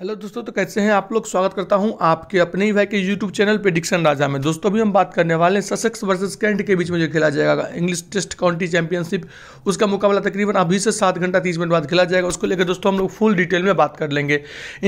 hello दोस्तों तो कैसे हैं आप लोग स्वागत करता हूं आपके अपने ही भाई के यूट्यूब चैनल पे डिक्शन राजा में दोस्तों अभी हम बात करने वाले हैं ससेक्स वर्सेस कैंट के बीच में जो खेला जाएगा इंग्लिश टेस्ट काउंटी चैंपियनशिप उसका मुकाबला तकरीबन अभी से सात घंटा तीस मिनट बाद खेला जाएगा उसको लेकर दोस्तों हम लोग फुल डिटेल में बात कर लेंगे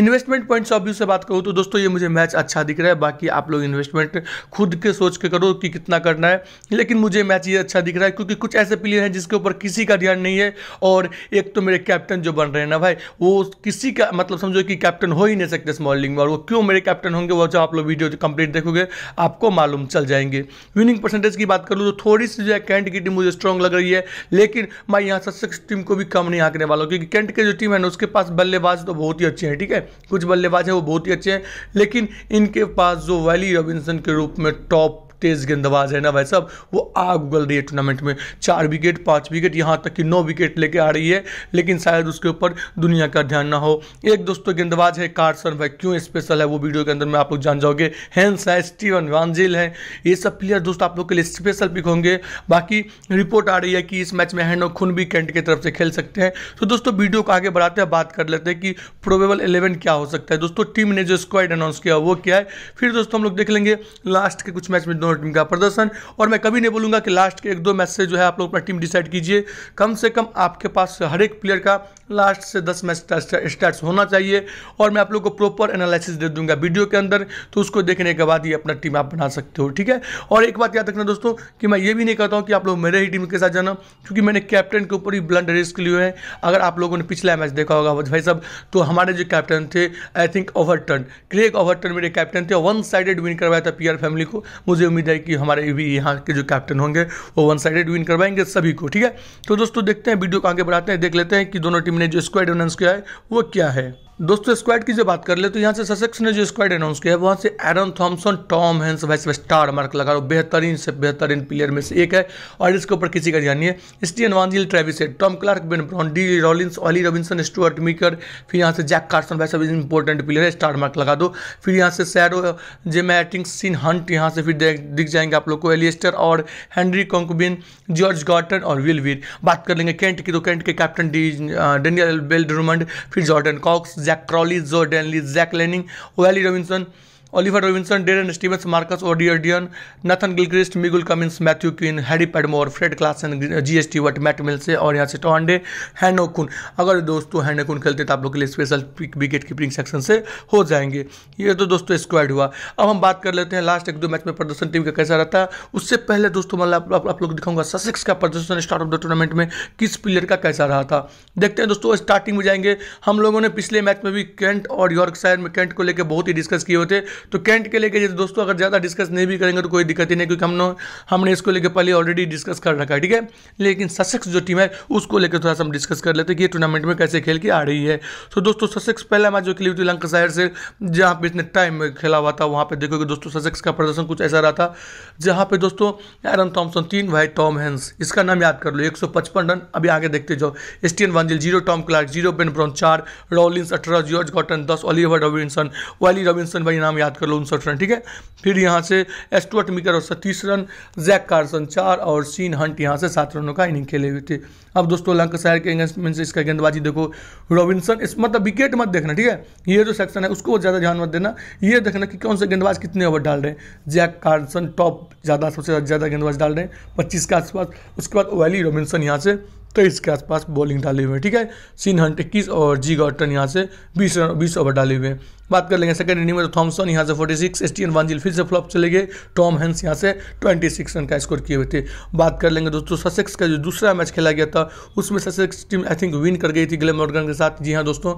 इन्वेस्टमेंट पॉइंट्स ऑफ व्यू से बात करूँ तो दोस्तों ये मुझे मैच अच्छा दिख रहा है बाकी आप लोग इन्वेस्टमेंट खुद के सोच के करो कि कितना करना है लेकिन मुझे मैच ये अच्छा दिख रहा है क्योंकि कुछ ऐसे प्लेयर हैं जिसके ऊपर किसी का ध्यान नहीं है और एक तो मेरे कैप्टन जो बन रहे हैं ना भाई वो किसी का मतलब समझो कि कैप्टन कैप्टन हो ही नहीं सकते स्मॉलिंग में और वो क्यों मेरे कैप्टन होंगे वो जो आप लोग वीडियो कंप्लीट देखोगे आपको मालूम चल जाएंगे विनिंग परसेंटेज की बात कर तो थोड़ी सी जो है कैंट की टीम मुझे स्ट्रांग लग रही है लेकिन मैं यहाँ सशक्त टीम को भी कम नहीं आंकने वाला हूँ क्योंकि कैंट की जो टीम है ना उसके पास बल्लेबाज तो बहुत ही अच्छे हैं ठीक है कुछ बल्लेबाज हैं वो बहुत ही अच्छे हैं लेकिन इनके पास जो वैली रॉबिन्सन के रूप में टॉप तेज़ गेंदबाज है ना भाई साहब वो आग उगल रही है टूर्नामेंट में चार विकेट पांच विकेट यहाँ तक कि नौ विकेट लेके आ रही है लेकिन शायद उसके ऊपर दुनिया का ध्यान ना हो एक दोस्तों तो गेंदबाज है कार्सन भाई क्यों स्पेशल है वो वीडियो के अंदर में आप लोग जान जाओगे हैंस है स्टीवन वांजिल है ये सब प्लेयर दोस्तों आप लोग के लिए स्पेशल पिक होंगे बाकी रिपोर्ट आ रही है कि इस मैच में हैंडो खुन भी कैंट की तरफ से खेल सकते हैं तो दोस्तों वीडियो को आगे बढ़ाते हैं बात कर लेते हैं कि प्रोबेबल इलेवन क्या हो सकता है दोस्तों टीम ने जो स्क्वाड अनाउंस किया वो क्या है फिर दोस्तों हम लोग देख लेंगे लास्ट के कुछ मैच में दोनों दोनों टीम का प्रदर्शन और मैं कभी नहीं बोलूंगा कि लास्ट के एक दो मैच से जो है आप लोग अपना टीम डिसाइड कीजिए कम से कम आपके पास हर एक प्लेयर का लास्ट से दस मैच स्टार्ट होना चाहिए और मैं आप लोग को प्रॉपर एनालिसिस दे दूंगा वीडियो के अंदर तो उसको देखने के बाद ही अपना टीम आप बना सकते हो ठीक है और एक बात याद रखना दोस्तों कि मैं ये भी नहीं कहता हूँ कि आप लोग मेरे ही टीम के साथ जाना क्योंकि मैंने कैप्टन के ऊपर ही ब्लंड रिस्क लिए हैं अगर आप लोगों ने पिछला मैच देखा होगा भाई साहब तो हमारे जो कैप्टन थे I think Overton Craig Overton मेरे कैप्टन थे वन साइडेड विन करवाया था पी फैमिली को मुझे उम्मीद उम्मीद है कि हमारे भी यहाँ के जो कैप्टन होंगे वो वन साइडेड विन करवाएंगे सभी को ठीक है तो दोस्तों देखते हैं वीडियो को आगे बढ़ाते हैं देख लेते हैं कि दोनों टीम ने जो स्क्वाड अनाउंस किया है वो क्या है दोस्तों स्क्वाड की जो बात कर ले तो यहाँ से ससेक्स ने जो स्क्वाड अनाउंस किया है वहाँ से एरन थॉमसन टॉम हैंस वैस स्टार मार्क लगा रहा बेहतरीन से बेहतरीन प्लेयर में से एक है और इसके ऊपर किसी का ध्यान नहीं है Stiaan van Zyl Travis Tom Clark Ben Brown D Rawlins Ollie Robinson Stuart Meaker फिर यहाँ से जैक कार्सन वैसे भी इंपॉर्टेंट प्लेयर है स्टार मार्क लगा दो फिर यहाँ से सैरो जे मैटिंग सीन हंट यहाँ से फिर दिख जाएंगे आप लोग को एलिस्टर और हैंनरी कॉन्कबिन जॉर्ज गॉर्टन और विल वीर बात कर लेंगे कैंट की तो कैंट के कैप्टन डी डेनियल बेल्ड फिर Jordan Cox Jack Crowley, Joe Danley, Jack Lanning, Wally Robinson, Oliver Robinson, Darren Stevens, Marcus O'Deardian, Nathan Gilchrist Miguel Cummins Matthew Quinn Harry Podmore Fred Klaassen G S वट Matt Mill से और यहाँ से टॉन्डे हैनोकुन अगर दोस्तों हैनोकुन खेलते तो आप लोग के लिए स्पेशल विकेट कीपिंग सेक्शन से हो जाएंगे ये तो दोस्तों स्क्वाड हुआ अब हम बात कर लेते हैं लास्ट एक दो मैच में प्रदर्शन टीम का कैसा रहता है उससे पहले दोस्तों मतलब आप, आप लोग दिखाऊंगा ससिक्स का प्रदर्शन स्टार्ट ऑफ द टूर्नामेंट में किस प्लेयर का कैसा रहा था देखते हैं दोस्तों स्टार्टिंग में जाएंगे हम लोगों ने पिछले मैच में भी कैंट और यॉर्क में कैंट को लेकर बहुत ही डिस्कस किए होते हैं तो कैंट के लेके जैसे दोस्तों अगर ज़्यादा डिस्कस नहीं भी करेंगे तो कोई दिक्कत ही नहीं क्योंकि हमने हमने इसको लेकर पहले ऑलरेडी डिस्कस कर रखा है ठीक है लेकिन सशक्स जो टीम है उसको लेकर थोड़ा सा हम डिस्कस कर लेते हैं कि ये टूर्नामेंट में कैसे खेल के आ रही है तो दोस्तों सशक्स पहला मैच जो खेली हुई थी लंकाशायर से जहाँ पे इतने टाइम में खेला हुआ था वहाँ पे देखोगे दोस्तों सशक्स का प्रदर्शन कुछ ऐसा रहा था जहाँ पे दोस्तों एरन थॉमसन तीन भाई टॉम हैंस इसका नाम याद कर लो एक रन अभी आगे देखते जाओ Stiaan van Zyl zero Tom Clark zero Ben Brown चार रॉलिंस अठारह जॉर्ज कॉटन दस ओलिवर रॉबिनसन वाली रॉबिनसन भाई नाम याद याद कर लो उनसठ रन ठीक है फिर यहाँ से एस्टुअर्ट मिकर और सतीस रन जैक कार्सन चार और सीन हंट यहाँ से सात रनों का इनिंग खेले हुए थे अब दोस्तों लंकाशायर के अगेंस्ट से इसका गेंदबाजी देखो रॉबिनसन इस मतलब विकेट मत देखना ठीक है ये जो सेक्शन है उसको ज़्यादा ध्यान मत देना ये देखना कि कौन से गेंदबाज कितने ओवर डाल रहे हैं जैक कार्सन टॉप ज़्यादा सबसे ज़्यादा गेंदबाज डाल रहे हैं पच्चीस के आसपास उसके बाद वैली रॉबिनसन यहाँ से तेईस के आसपास बॉलिंग डाले हुए हैं ठीक है सीन हंट इक्कीस और जी गॉटन यहाँ से बीस रन बीस ओवर डाले हुए हैं बात कर लेंगे सेकंड इनिंग में तो थॉमसन यहाँ से 46 six S T N van Zyl फिर से फ्लॉप चले गए टॉम हेंस यहाँ से 26 रन का स्कोर किए हुए थे बात कर लेंगे दोस्तों ससेक्स का जो दूसरा मैच खेला गया था उसमें Sussex team I think win कर गई थी ग्लेम मॉर्गन के साथ जी हाँ दोस्तों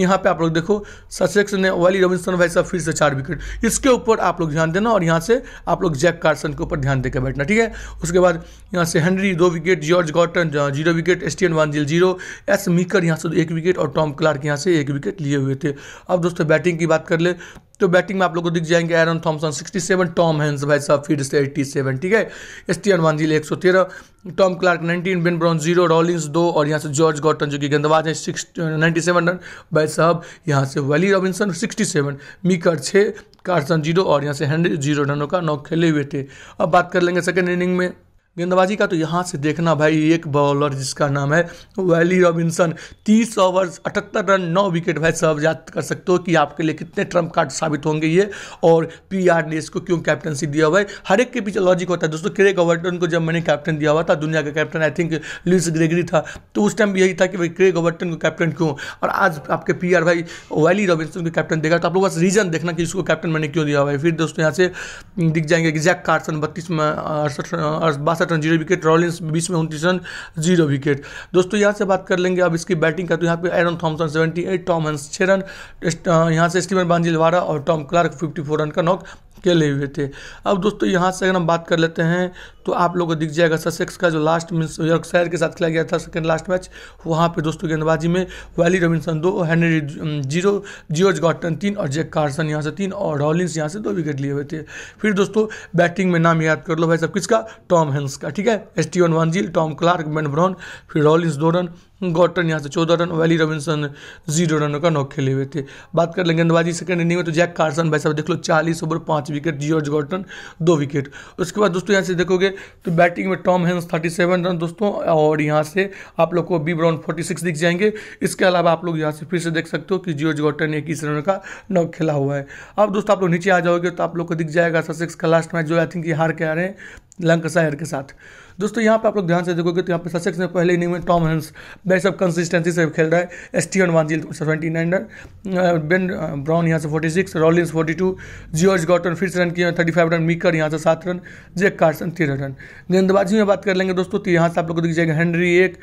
यहाँ पर आप लोग देखो ससेक्स ने वाली रविंसन भाई साहब फिर से चार विकेट इसके ऊपर आप लोग ध्यान देना और यहाँ से आप लोग जैक कार्सन के ऊपर ध्यान देकर बैठना ठीक है उसके बाद यहाँ से हेनरी दो wicket George Garton zero wicket S T N van Zyl zero S Meaker यहाँ से एक विकेट और टॉम क्लार्क यहाँ से एक विकेट लिए हुए थे अब दोस्तों बैटिंग बैटिंग की बात कर ले तो बैटिंग में आप लोगों को दिख जाएंगे एरन थॉमसन 67 टॉम हैंस भाई साहब फिर से 87 ठीक है एस टी जी एक Tom Clark 19 Ben Brown zero Rawlins दो और यहाँ से जॉर्ज गॉटन जो कि गेंदबाज है सिक्स नाइन्टी रन भाई साहब यहाँ से वैली रॉबिन्सन 67 मीकर छः कार्सन जीरो और यहाँ से हेनरी जीरो रनों का नौ खेले हुए थे अब बात कर लेंगे सेकेंड इनिंग में गेंदबाजी का तो यहाँ से देखना भाई एक बॉलर जिसका नाम है वैली रॉबिन्सन तीस ओवर अठहत्तर रन नौ विकेट भाई सब याद कर सकते हो कि आपके लिए कितने ट्रम्प कार्ड साबित होंगे ये और पी आर ने इसको क्यों कैप्टनसी दिया हुआ है हर एक के पीछे लॉजिक होता है दोस्तों क्रेग ओवर्टन को जब मैंने कैप्टन दिया हुआ था दुनिया का captain I think Lewis Gregory था तो उस टाइम भी यही था कि भाई क्रेग ओवर्टन को कैप्टन क्यों और आज आपके पी आर भाई वैली रॉबिन्सन को कैप्टन देगा तो आप लोग बस रीजन देखना कि इसको कैप्टन मैंने क्यों दिया हुआ है फिर दोस्तों यहाँ से दिख जाएंगे जैक कार्सन बत्तीस में अड़सठ बासठ सड़सठ रन जीरो विकेट रॉलिंस बीस में उनतीस रन जीरो विकेट दोस्तों यहाँ से बात कर लेंगे अब इसकी बैटिंग का तो यहाँ पे Aaron Thomason seventy eight Tom Haines छः रन यहाँ से स्टीवन बांजिलवाड़ा और Tom Clark fifty four run का नॉक के लिए हुए थे अब दोस्तों यहाँ से अगर हम बात कर लेते हैं तो आप लोगों को दिख जाएगा ससेक्स का जो लास्ट मीन यॉर्कशायर के साथ खेला गया था सेकेंड लास्ट मैच वहाँ पे दोस्तों गेंदबाजी में वैली रविंसन दो हेनरी जीरो जियोज गॉटन तीन और जैक कार्सन यहाँ से तीन और रॉलिन्स यहाँ से दो विकेट लिए हुए थे फिर दोस्तों बैटिंग में नाम याद कर लो भाई सब किसका टॉम हेंस का ठीक है S T one Tom Clark Ben Brown फिर रॉलिन्स दो रन गॉटन यहाँ से चौदह रन वैली रविंसन जीरो रनों का नॉक खेले हुए थे बात कर लें गेंदबाजी सेकंड इनिंग में तो जैक कार्सन भाई साहब देख लो चालीस ओवर पाँच विकेट जॉर्ज गॉटन दो विकेट उसके बाद दोस्तों यहाँ से देखोगे तो बैटिंग में Tom Haines thirty seven run दोस्तों और यहाँ से आप लोग को बी ब्राउन फोर्टी सिक्स दिख जाएंगे इसके अलावा आप लोग यहाँ से फिर से देख सकते हो कि जॉर्ज गॉटन ने इक्कीस रनों का नॉक खेला हुआ है अब दोस्तों आप लोग नीचे आ जाओगे तो आप लोग को दिख जाएगा ससेक्स का लास्ट मैच जो आई थिंक हार के आ रहे हैं लंकसायर के साथ दोस्तों यहाँ पे आप लोग ध्यान से देखोगे तो यहाँ पे सबसे में पहले इनिंग में टॉम हेंस बेस सब कंसिस्टेंसी से खेल रहा है S T one Zyl twenty nine run Ben Brown यहाँ से forty six Rawlins forty two George Garton फिर से रन किया थर्टी फाइव रन मीकर यहाँ से सात रन जेक कार्सन तेरह रन गेंदबाजी में बात कर लेंगे दोस्तों तो यहाँ से आप लोग को दिख जाएगा हेनरी एक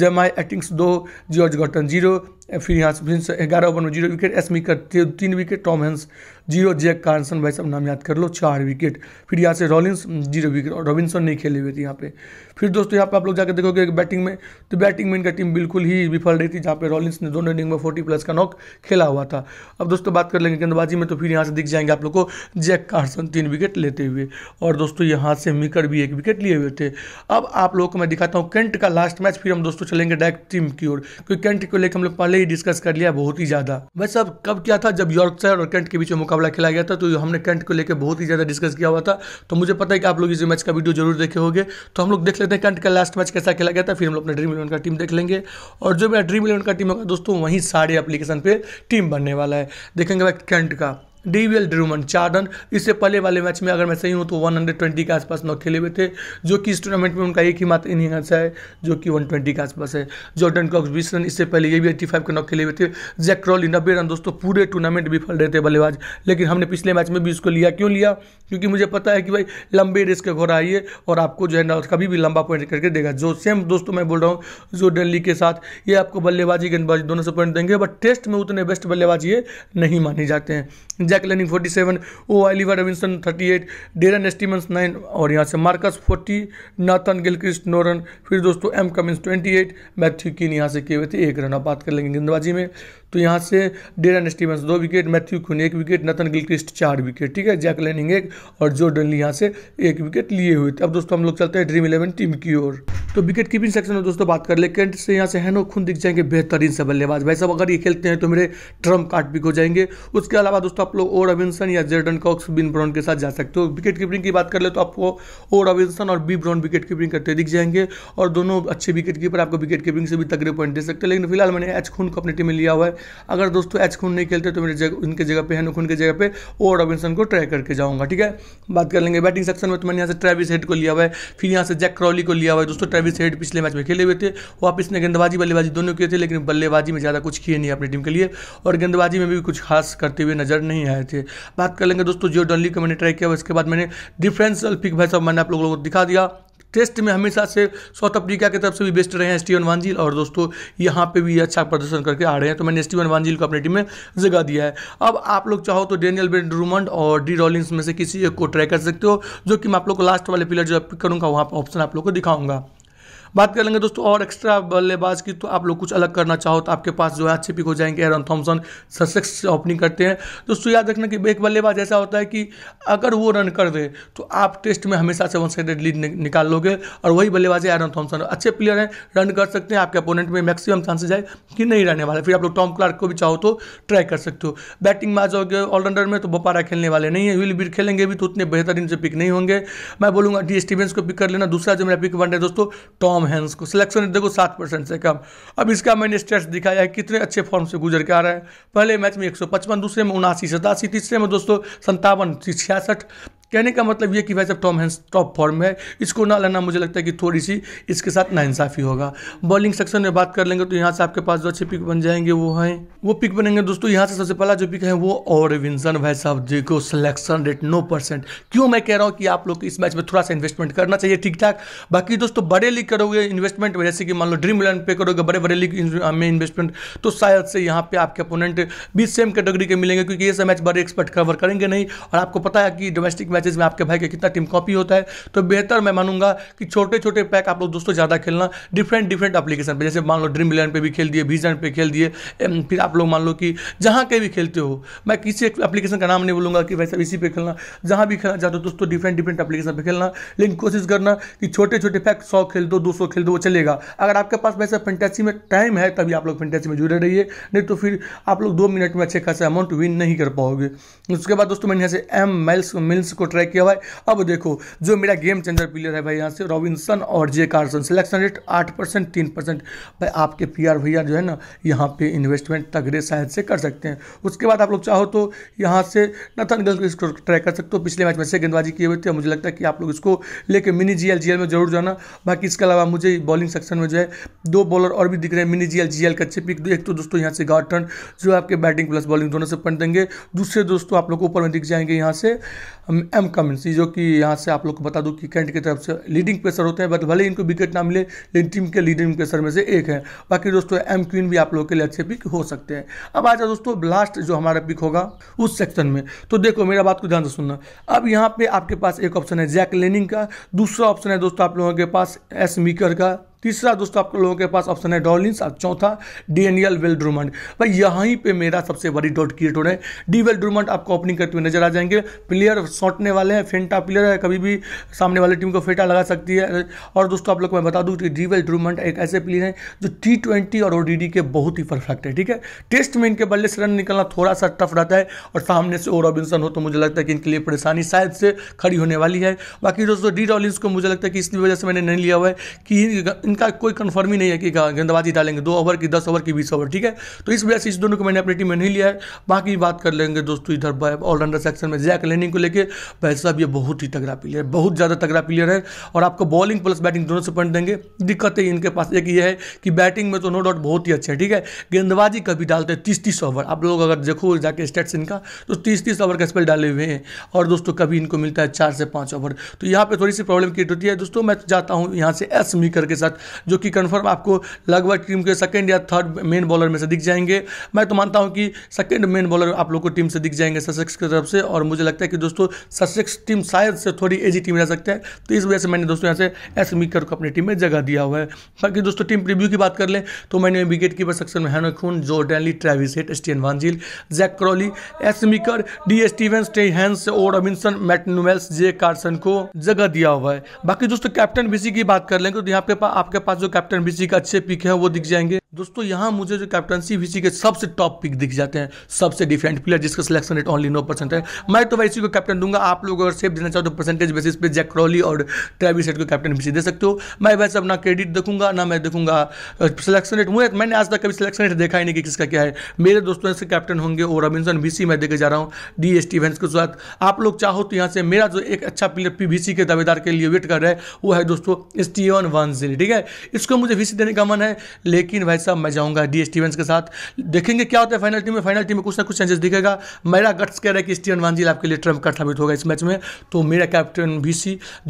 जमाई एटिंग्स दो जियोर्ज गॉटन जीरो फिर यहाँ से भिन्स ग्यारह ओवर में जीरो विकेट एस मिकट तीन wicket Tom Haines zero Jack Carson भाई सब नाम याद कर लो चार विकेट फिर यहाँ से रॉलिंस जीरो विकेट और रविंसन नहीं खेले हुए थे यहाँ पे फिर दोस्तों यहाँ पे आप लोग जाकर देखोगे बैटिंग में तो बैटिंग में इनका टीम बिल्कुल ही विफल रही थी जहाँ पे रॉलिंस ने दोनों इनिंग में फोर्टी प्लस का नॉक खेला हुआ था अब दोस्तों बात कर लेंगे गेंदबाजी में तो फिर यहाँ से दिख जाएंगे आप लोग को जैक कार्सन तीन विकेट लेते हुए और दोस्तों यहाँ से मिकर भी एक विकेट लिए हुए थे अब आप लोग को मैं दिखाता हूँ कैंट का लास्ट मैच फिर हम दोस्तों चलेंगे डायरेक्ट टीम की ओर क्योंकि कैंट को लेकर हम लोग पहले पहले ही डिस्कस कर लिया बहुत ही ज्यादा वैसे अब कब क्या था जब यॉर्कशायर और कैंट के बीच में मुकाबला खेला गया था तो हमने कैंट को लेकर बहुत ही ज्यादा डिस्कस किया हुआ था तो मुझे पता है कि आप लोग इस मैच का वीडियो जरूर देखे होंगे तो हम लोग देख लेते हैं कैंट का लास्ट मैच कैसा खेला गया था फिर हम लोग अपने ड्रीम इलेवन का टीम देख लेंगे और जो मेरा ड्रीम इलेवन का टीम होगा दोस्तों वहीं सारे एप्लीकेशन पर टीम बनने वाला है देखेंगे कैंट का डीवीएल ड्रूमन रन इससे पहले वाले मैच में अगर मैं सही हूँ तो 120 के आसपास नौ खेले हुए थे जो कि इस टूर्नामेंट में उनका एक ही मात्र इनिंग्स है जो कि 120 के आसपास है जॉर्डन कॉक्स बीस रन इससे पहले ये भी एट्टी फाइव के नौ खेले हुए थे जैक क्रॉली नब्बे रन दोस्तों पूरे टूर्नामेंट भी फल रहे थे बल्लेबाज लेकिन हमने पिछले मैच में भी इसको लिया क्यों लिया क्योंकि मुझे पता है कि भाई लंबे रेस का घोड़ा आइए और आपको जो है ना कभी भी लंबा पॉइंट करके देगा जो सेम दोस्तों मैं बोल रहा हूँ जो डेली के साथ ये आपको बल्लेबाजी गेंदबाजी दोनों से पॉइंट देंगे बट टेस्ट में उतने बेस्ट बल्लेबाज ये नहीं माने जाते हैं मैकलनिंग 47 ओ आइलिवा रविंसन 38 डेरन एस्टिमंस 9 और यहाँ से मार्कस 40 नाथन गिलक्रिस्ट नोरन फिर दोस्तों एम कमिंस 28 मैथ्यू कीन यहाँ से किए हुए थे एक रन आप बात कर लेंगे गेंदबाजी में तो यहाँ से डेरन स्टीवंस दो विकेट मैथ्यू क्यून एक विकेट नतन गिलक्रिस्ट चार विकेट ठीक है जैक लेनिंग एक और जो डनली यहाँ से एक विकेट लिए हुए थे अब दोस्तों हम लोग चलते हैं ड्रीम इलेवन टीम की ओर तो विकेट कीपिंग सेक्शन में दोस्तों बात कर ले कैंट से यहाँ से हैनो खुन दिख जाएंगे बेहतरीन से बल्लेबाज भाई साहब अगर ये खेलते हैं तो मेरे ट्रम्प कार्ड भी हो जाएंगे उसके अलावा दोस्तों आप लोग ओ रविंसन या जेडन कॉक्स बिन ब्राउन के साथ जा सकते हो विकेट कीपिंग की बात कर ले तो आपको ओ रविंसन और बी ब्राउन विकेट कीपिंग करते दिख जाएंगे और दोनों अच्छे विकेट कीपर आपको विकेट कीपिंग से भी तगड़े पॉइंट दे सकते हैं लेकिन फिलहाल मैंने एच खून को अपनी टीम में लिया हुआ है अगर दोस्तों एच खून नहीं खेलते तो मेरे जगह उनके जगह पे हैनो खून के जगह पे ओ रविंसन को ट्राई करके जाऊँगा ठीक है बात कर लेंगे बैटिंग सेक्शन में तो मैंने यहाँ से ट्रेविस हेड को लिया हुआ है फिर यहाँ से जैक क्रॉली को लिया हुआ है दोस्तों ट्रेविस सर्विस सेठ पिछले मैच में खेले हुए थे वापस ने गेंदबाजी बल्लेबाजी दोनों किए थे लेकिन बल्लेबाजी में ज़्यादा कुछ किए नहीं अपनी टीम के लिए और गेंदबाजी में भी कुछ खास करते हुए नजर नहीं आए थे बात कर लेंगे दोस्तों जियो डॉनली का मैंने ट्राई किया उसके बाद मैंने डिफरेंशियल पिक भाई साहब मैंने आप लोगों को दिखा दिया टेस्ट में हमेशा से साउथ अफ्रीका की तरफ से भी बेस्ट रहे हैं स्टीवन वांजिल और दोस्तों यहाँ पे भी अच्छा प्रदर्शन करके आ रहे हैं तो मैंने स्टीवन वांजिल को अपनी टीम में जगह दिया है अब आप लोग चाहो तो डेनियल बेन रूमंड और डी रॉलिंग्स में से किसी एक को ट्राई कर सकते हो जो कि मैं आप लोग को लास्ट वाले प्लेयर जो पिक करूँगा वहाँ पर ऑप्शन आप लोग को दिखाऊंगा बात कर लेंगे दोस्तों और एक्स्ट्रा बल्लेबाज की तो आप लोग कुछ अलग करना चाहो तो आपके पास जो है अच्छे पिक हो जाएंगे एरन थॉम्सन सशक्स ओपनिंग करते हैं दोस्तों याद रखना कि एक बल्लेबाज ऐसा होता है कि अगर वो रन कर दे तो आप टेस्ट में हमेशा से वन साइडेड लीड निकाल लोगे और वही बल्लेबाज है एरन थॉम्सन अच्छे प्लेयर हैं रन कर सकते हैं आपके अपोनेंट में मैक्सिमम चांसेस है कि नहीं रहने वाला फिर आप लोग टॉम क्लार्क को भी चाहो तो ट्राई कर सकते हो बैटिंग में आ जाओगे ऑलराउंडर में तो बोपारा खेलने वाले नहीं है विल बीर खेलेंगे भी तो उतने बेहतरीन से पिक नहीं होंगे मैं बोलूँगा डी स्टीवेंस को पिक कर लेना दूसरा जो मेरा पिक बन रहा है दोस्तों टॉम है उसको सिलेक्शन रेट देखो सात परसेंट से कम अब इसका मैंने स्टेट्स दिखाया है कितने अच्छे फॉर्म से गुजर के आ रहे हैं पहले मैच में एक सौ पचपन दूसरे में उनासी सतासी तीसरे में दोस्तों संतावन छियासठ कहने का मतलब यह कि भाई साहब टॉम हैंस टॉप फॉर्म में है इसको ना लेना मुझे लगता है कि थोड़ी सी इसके साथ नाइंसाफ़ी होगा बॉलिंग सेक्शन में बात कर लेंगे तो यहाँ से आपके पास जो अच्छे पिक बन जाएंगे वो हैं वो पिक बनेंगे दोस्तों यहाँ से सबसे पहला जो पिक है वो और विंसन भाई साहब देखो सिलेक्शन रेट नो परसेंट क्यों मैं कह रहा हूँ कि आप लोग इस मैच में थोड़ा सा इन्वेस्टमेंट करना चाहिए ठीक ठाक बाकी दोस्तों बड़े लीग करोगे इन्वेस्टमेंट जैसे कि मान लो ड्रीम इलेवन पे करोगे बड़े बड़े लीग में इन्वेस्टमेंट तो शायद से यहाँ पे आपके अपोनेंट भी सेम कैटेगरी के मिलेंगे क्योंकि ये सब मैच बड़े एक्सपर्ट कवर करेंगे नहीं और आपको पता है कि डोमेस्टिक मैचेज में आपके भाई का कितना टीम कॉपी होता है तो बेहतर मैं मानूंगा कि छोटे छोटे पैक आप लोग दोस्तों ज़्यादा खेलना डिफरेंट डिफरेंट एप्लीकेशन पर जैसे मान लो ड्रीम इलेवन पर भी खेल दिए भीजन पर खेल दिए फिर आप लोग मान लो कि जहाँ के भी खेलते हो मैं किसी एक एप्लीकेशन का नाम नहीं बोलूँगा कि वैसे इसी पर खेलना जहाँ भी खेलना चाहते हो तो दोस्तों डिफरेंट डिफरेंट एप्लीकेशन पर खेलना लेकिन कोशिश करना कि छोटे छोटे पैक सौ खेल दो दो खेल दो वो चलेगा अगर आपके पास वैसे फेंटेसी में टाइम है तभी आप लोग फेंटेसी में जुड़े रहिए नहीं तो फिर आप लोग दो मिनट में अच्छे खासे अमाउंट विन नहीं कर पाओगे उसके बाद दोस्तों मैंने यहाँ से एम मेल्स मिल्स को ट्रैक किया भाई अब देखो जो मेरा गेम चेंजर प्लेयर है भाई यहाँ से रॉबिन्सन और जे कार्सन सिलेक्शन रेट आठ परसेंट तीन परसेंट भाई आपके पी आर भैया जो है ना यहाँ पे इन्वेस्टमेंट तगड़े शायद से कर सकते हैं उसके बाद आप लोग चाहो तो यहाँ से नथन गल इसको ट्राई कर सकते हो पिछले मैच में से गेंदबाजी किए हुए थे मुझे लगता है कि आप लोग इसको लेके मिनी जी एल में जरूर जाना बाकी इसके अलावा मुझे बॉलिंग सेक्शन में जो है दो बॉलर और भी दिख रहे हैं mini G L G L का अच्छे पिक एक तो दोस्तों यहाँ से गार्टन जो आपके बैटिंग प्लस बॉलिंग दोनों से पॉइंट देंगे दूसरे दोस्तों आप लोग ऊपर में दिख जाएंगे यहाँ से um, एम कमिंस जो कि यहाँ से आप लोग को बता दूं कि कैंट की तरफ से लीडिंग प्रेसर होते हैं बट भले इनको विकेट ना मिले लेकिन टीम के लीडिंग प्रेसर में से एक है बाकी दोस्तों एम क्वीन भी आप लोगों के लिए अच्छे पिक हो सकते हैं अब आ जाए दोस्तों लास्ट जो हमारा पिक होगा उस सेक्शन में तो देखो मेरा बात को ध्यान से सुनना अब यहाँ पे आपके पास एक ऑप्शन है जैक लेनिंग का दूसरा ऑप्शन है दोस्तों आप लोगों के पास एस मीकर का तीसरा दोस्तों आप लोगों के पास ऑप्शन है डॉलिंस और चौथा D N L Bell Drummond भाई यहीं पे मेरा सबसे बड़ी डॉट क्रिएट हो रहा है डी वेल ड्रूमंड आपको ओपनिंग करते हुए नजर आ जाएंगे प्लेयर सौटने वाले हैं फेंटा प्लेयर है कभी भी सामने वाली टीम को फेंटा लगा सकती है और दोस्तों आप लोग को मैं बता दूँ कि डी वेल ड्रूमंड एक ऐसे प्लेयर हैं जो टी ट्वेंटी और ओ के बहुत ही परफेक्ट है ठीक है टेस्ट में इनके बल्ले से रन निकलना थोड़ा सा टफ रहता है और सामने से ओ रॉबिनसन हो तो मुझे लगता है कि इनके लिए परेशानी शायद से खड़ी होने वाली है बाकी दोस्तों डी डॉलिंस को मुझे लगता है कि इसकी वजह से मैंने नहीं लिया हुआ है कि इनका कोई कन्फर्म ही नहीं है कि गेंदबाजी डालेंगे दो ओवर की दस ओवर की बीस ओवर ठीक है तो इस वजह से इस दोनों को मैंने अपनी टीम में नहीं लिया है बाकी बात कर लेंगे दोस्तों इधर ऑलराउंडर सेक्शन में जैक लेनिंग को लेकर भाई साहब ये बहुत ही तगड़ा प्लेयर है बहुत ज़्यादा तगड़ा प्लेयर है और आपको बॉलिंग प्लस बैटिंग दोनों से पॉइंट देंगे दिक्कत है इनके पास एक ये है कि बैटिंग में तो नो डाउट बहुत ही अच्छा है ठीक है गेंदबाजी कभी डालते हैं तीस तीस ओवर आप लोग अगर देखो जाके स्टेट्स इनका तो तीस तीस ओवर का स्पेल डाले हुए हैं और दोस्तों कभी इनको मिलता है चार से पाँच ओवर तो यहाँ पर थोड़ी सी प्रॉब्लम क्रिएट होती है दोस्तों मैं जाता हूँ यहाँ से एस मीकर के साथ जो कि कन्फर्म आपको लगभग टीम के सेकेंड या थर्ड मेन बॉलर में से दिख जाएंगे मैं तो मानता हूँ कि सेकेंड मेन बॉलर आप लोग को टीम से दिख जाएंगे ससेक्स की तरफ से और मुझे लगता है कि दोस्तों ससेक्स टीम शायद से थोड़ी एजी टीम रह सकते हैं तो इस वजह से मैंने दोस्तों यहाँ से एस मीकर को अपनी टीम में जगह दिया हुआ है बाकी दोस्तों टीम प्रिव्यू की बात कर लें तो मैंने विकेट कीपर सेक्शन में हैनो खून जो डैनली Travis Head Stiaan van Zyl Jack Crawley S Meaker D Stevens T Haines और रॉबिन्सन मैट नुवेल्स जे कार्सन को जगह दिया हुआ है बाकी दोस्तों कैप्टन बीसी की बात कर लेंगे तो यहाँ पे आप आपके पास जो कैप्टन बीसी का अच्छे पिक है वो दिख जाएंगे दोस्तों यहाँ मुझे जो कैप्टनसी सी के सबसे टॉप पिक दिख जाते हैं सबसे डिफरेंट प्लेयर जिसका selection rate only no percent है मैं तो वैसी को कैप्टन दूंगा आप लोग अगर सेफ देना चाहो तो परसेंटेज बेसिस पे जैक क्रॉली और ट्रेवी सेट को कैप्टन वीसी दे सकते हो मैं वैसे अपना क्रेडिट देखूंगा ना मैं देखूंगा सिलेक्शन रेट मुझे मैंने आज तक कभी सिलेक्शन रेट देखा ही नहीं कि किसका क्या है मेरे दोस्तों इसके कैप्टन होंगे और रविंसन वीसी मैं देखे जा रहा हूँ डी एस के साथ आप लोग चाहो तो यहाँ से मेरा जो एक अच्छा प्लेयर पी के दावेदार के लिए वेट कर रहा है वो है दोस्तों स्टीवन वन ठीक है है इसको मुझे वी देने का मन है लेकिन भाई साहब मैं जाऊँगा डी स्टीवेंस के साथ देखेंगे क्या होता है फाइनल टीम में फाइनल टीम में कुछ ना कुछ चेंजेस दिखेगा मेरा गट्स कह रहा है कि स्टीवन वांझील आपके लिए ट्रम्प कार्ड साबित होगा इस मैच में तो मेरा कैप्टन वी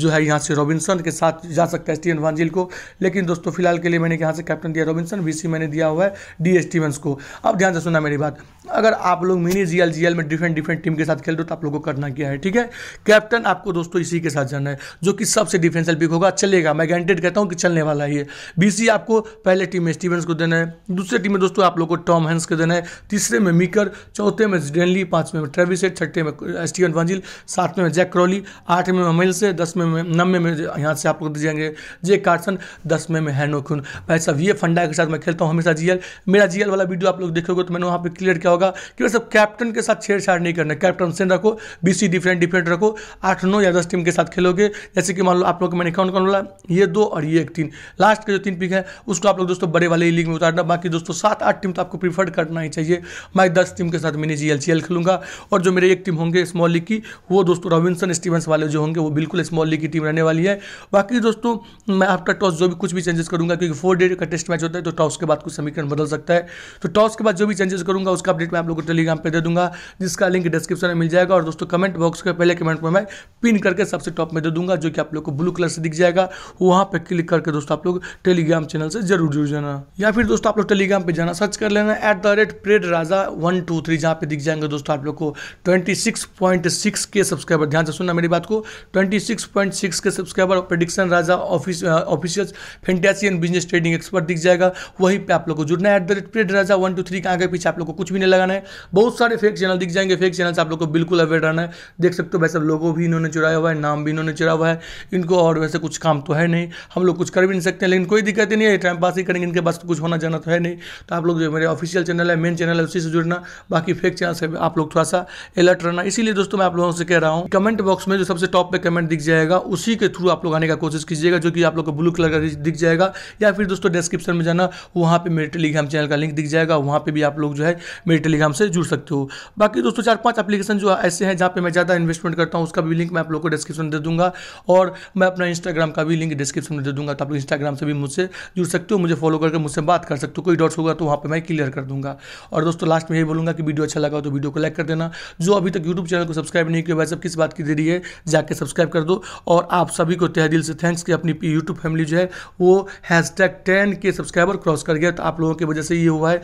जो है यहाँ से रॉबिनसन के साथ जा सकता है स्टीवन वांजिल को लेकिन दोस्तों फिलहाल के लिए मैंने यहाँ से कैप्टन दिया रॉबिनसन वी मैंने दिया हुआ है डी स्टीवेंस को अब ध्यान से सुना मेरी बात अगर आप लोग मिनी जी जीएल में डिफरेंट डिफरेंट टीम के साथ खेल रहे हो तो आप लोगों को करना क्या है ठीक है कैप्टन आपको दोस्तों इसी के साथ जाना है जो कि सबसे डिफेंसल पिक होगा चलेगा मैं गारंटेड कहता हूँ कि चलने वाला वाला ही है बीसी आपको पहले टीम में स्टीवेंस को देना है दूसरे टीम में दोस्तों आप लोग को टॉम हैंस को देना है तीसरे में मीकर चौथे में डेनली पाँचवें में ट्रेविसेट छठे में स्टीवन वंजिल सातवें में जैक क्रॉली आठवें में हमेल से दसवें में नब्बे में यहाँ से आप लोग दे जाएंगे जे कार्सन दसवें में हैनो खुन भाई साहब ये फंडा के साथ मैं खेलता हूँ हमेशा जीएल मेरा जीएल वाला वीडियो आप लोग देखोगे तो मैंने वहाँ पर क्लियर क्या होगा कि वह सब कैप्टन के साथ छेड़छाड़ नहीं करना कैप्टन सेन रखो बीसी डिफरेंट डिफरेंट रखो आठ नौ या दस टीम के साथ खेलोगे जैसे कि मान लो आप लोग मैंने कौन कौन बोला ये दो और ये एक तीन लास्ट के जो तीन पिक है उसको आप लोग दोस्तों बड़े वाले लीग में उतारना बाकी दोस्तों सात आठ टीम तो आपको प्रीफर्ड करना ही चाहिए मैं दस टीम के साथ मिनी जी एल खेलूंगा और जो मेरे एक टीम होंगे स्मॉल लीग की वो दोस्तों रॉबिनसन स्टीवंस वाले जो होंगे वो बिल्कुल स्मॉल लीग की टीम रहने वाली है बाकी दोस्तों मैं आपका टॉस जो भी कुछ भी चेंजेस करूंगा क्योंकि फोर डे का टेस्ट मैच होता है तो टॉस के बाद कुछ समीकरण बदल सकता है तो टॉस के बाद जो भी चेंजेस करूंगा उसका अपडेट मैं आप लोगों को टेलीग्राम पर दे दूंगा जिसका लिंक डिस्क्रिप्शन में मिल जाएगा और दोस्तों कमेंट बॉक्स के पहले कमेंट में मैं पिन करके सबसे टॉप में दे दूंगा जो कि आप लोग को ब्लू कलर से दिख जाएगा वहां पर क्लिक करके दोस्तों आप लोग टेलीग्राम चैनल से जरूर जुड़ जाना या फिर दोस्तों आप लोग टेलीग्राम पे जाना सर्च कर लेना at the rate pred Raja one two three जहाँ पे दिख जाएंगे दोस्तों आप लोग को ट्वेंटी सिक्स पॉइंट सिक्स के सब्सक्राइबर ध्यान से सुनना मेरी बात को ट्वेंटी सिक्स पॉइंट सिक्स के subscriber prediction Raja office official fantasy and business trading expert दिख जाएगा वहीं पर आप लोग को जुड़ना है at the rate pred Raja one two three के आगे पीछे आप लोग को कुछ भी नहीं लगाना है बहुत सारे फेक चैनल दिख जाएंगे फेक चैनल से आप लोग को बिल्कुल अवेयर रहना है देख सकते हो वैसे लोगों भी इन्होंने चुराया हुआ है नाम भी इन्होंने चुरा हुआ है इनको और वैसे कुछ काम तो है नहीं हम लोग कुछ कर भी नहीं सकते हैं लेकिन कोई दिक्कत ही नहीं है टाइम पास ही करेंगे इनके पास तो कुछ होना जाना तो है नहीं तो आप लोग जो मेरे ऑफिशियल चैनल है मेन चैनल है उसी से जुड़ना बाकी फेक चैनल से आप लोग थोड़ा सा अलर्ट रहना इसीलिए दोस्तों मैं आप लोगों से कह रहा हूँ कमेंट बॉक्स में जो सबसे टॉप पर कमेंट दिख जाएगा उसी के थ्रू आप लोग आने का कोशिश कीजिएगा जो कि आप लोग को ब्लू कलर का दिख जाएगा या फिर दोस्तों डिस्क्रिप्शन में जाना वहाँ पर मेरे टेलीग्राम चैनल का लिंक दिख जाएगा वहाँ पर भी आप लोग जो है मेरे टेलीग्राम से जुड़ सकते हो बाकी दोस्तों चार पाँच अपलीकेशन जो ऐसे हैं जहाँ पर मैं ज़्यादा इन्वेस्टमेंट करता हूँ उसका भी लिंक मैं आप लोग को डिस्क्रिप्शन दे दूँगा और मैं अपना इंस्टाग्राम का भी लिंक डिस्क्रिप्शन में दे दूंगा तो आप लोग इंस्टाग्राम से भी मुझसे जुड़ सकते हो मुझे फॉलो करके मुझसे बात कर सकते हो कोई डाउट्स होगा तो वहाँ पर मैं क्लियर कर दूंगा और दोस्तों लास्ट में यही बोलूँगा कि वीडियो अच्छा लगा तो वीडियो को लाइक कर देना जो अभी तक यूट्यूब चैनल को सब्सक्राइब नहीं किया वह सब किस बात की देरी है जाकर सब्सक्राइब कर दो और आप सभी को तह दिल से थैंक्स कि अपनी यूट्यूब फैमिली जो है वो हैश टैग टेन के सब्सक्राइबर क्रॉस कर गया तो आप लोगों की वजह से ये हुआ है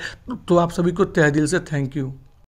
तो आप सभी को तह दिल से थैंक यू